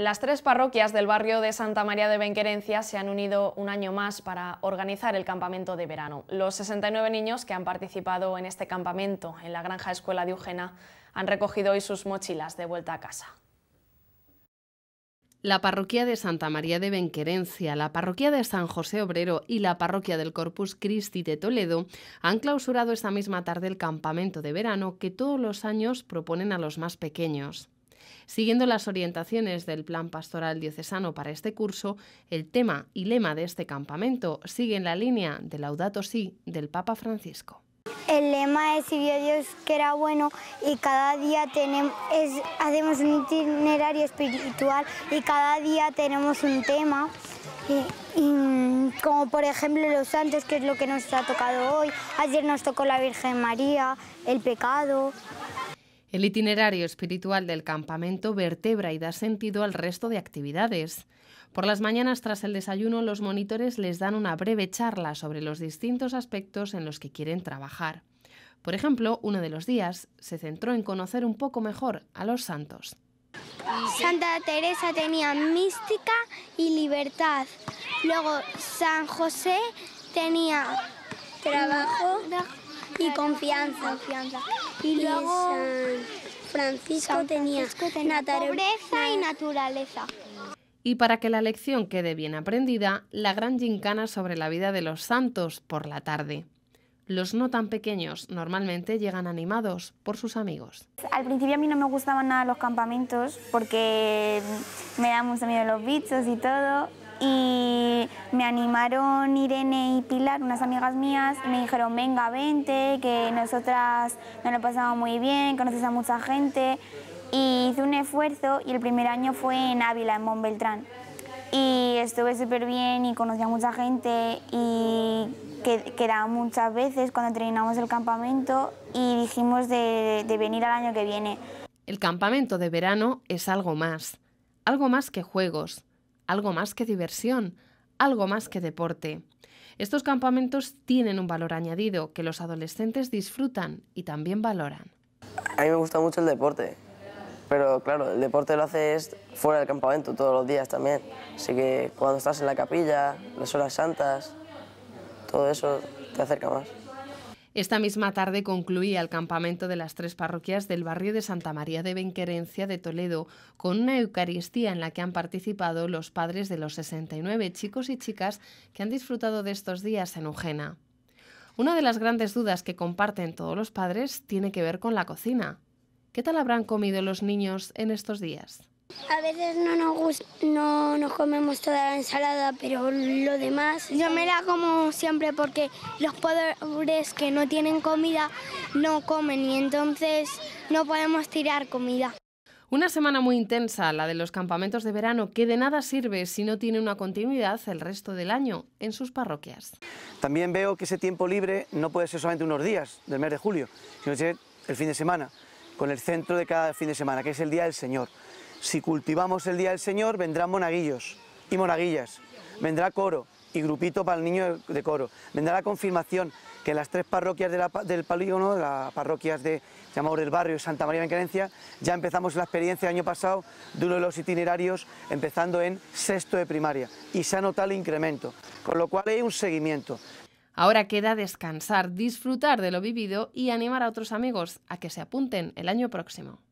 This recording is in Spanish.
Las tres parroquias del barrio de Santa María de Benquerencia se han unido un año más para organizar el campamento de verano. Los 69 niños que han participado en este campamento en la Granja Escuela de Eugena han recogido hoy sus mochilas de vuelta a casa. La parroquia de Santa María de Benquerencia, la parroquia de San José Obrero y la parroquia del Corpus Christi de Toledo han clausurado esta misma tarde el campamento de verano que todos los años proponen a los más pequeños. Siguiendo las orientaciones del Plan Pastoral Diocesano para este curso, el tema y lema de este campamento sigue en la línea de Laudato Si del Papa Francisco. El lema es si Dios que era bueno y cada día tenemos, hacemos un itinerario espiritual y cada día tenemos un tema, como por ejemplo los santos, que es lo que nos ha tocado hoy. Ayer nos tocó la Virgen María, el pecado, el itinerario espiritual del campamento vertebra y da sentido al resto de actividades. Por las mañanas tras el desayuno los monitores les dan una breve charla sobre los distintos aspectos en los que quieren trabajar. Por ejemplo, uno de los días se centró en conocer un poco mejor a los santos. Santa Teresa tenía mística y libertad. Luego San José tenía trabajo, y confianza. Y, luego Francisco, tenía, pobreza y naturaleza. Y para que la lección quede bien aprendida, la gran gincana sobre la vida de los santos por la tarde. Los no tan pequeños normalmente llegan animados por sus amigos. Al principio a mí no me gustaban nada los campamentos porque me daban mucho miedo los bichos y todo, y me animaron Irene y Pilar, unas amigas mías, y me dijeron, venga, vente, que nosotras nos lo pasamos muy bien, conoces a mucha gente. Y hice un esfuerzo y el primer año fue en Ávila, en Montbeltrán. Y estuve súper bien y conocí a mucha gente y que, muchas veces cuando terminamos el campamento y dijimos de venir al año que viene. El campamento de verano es algo más, algo más que juegos, algo más que diversión, algo más que deporte. Estos campamentos tienen un valor añadido que los adolescentes disfrutan y también valoran. A mí me gusta mucho el deporte, pero claro, el deporte lo haces fuera del campamento todos los días también. Así que cuando estás en la capilla, las horas santas, todo eso te acerca más. Esta misma tarde concluía el campamento de las tres parroquias del barrio de Santa María de Benquerencia de Toledo con una Eucaristía en la que han participado los padres de los 69 chicos y chicas que han disfrutado de estos días en Eugena. Una de las grandes dudas que comparten todos los padres tiene que ver con la cocina. ¿Qué tal habrán comido los niños en estos días? A veces no nos, no nos comemos toda la ensalada, pero lo demás... Yo me la como siempre porque los pobres que no tienen comida no comen y entonces no podemos tirar comida. Una semana muy intensa, la de los campamentos de verano, que de nada sirve si no tiene una continuidad el resto del año en sus parroquias. También veo que ese tiempo libre no puede ser solamente unos días del mes de julio, sino que el fin de semana, con el centro de cada fin de semana, que es el Día del Señor. Si cultivamos el Día del Señor, vendrán monaguillos y monaguillas, vendrá coro y grupito para el niño de coro, vendrá la confirmación, que las tres parroquias del polígono, las parroquias de Llamador el barrio y Santa María de Querencia, ya empezamos la experiencia el año pasado de uno de los itinerarios empezando en sexto de primaria y se ha notado el incremento, con lo cual hay un seguimiento. Ahora queda descansar, disfrutar de lo vivido y animar a otros amigos a que se apunten el año próximo.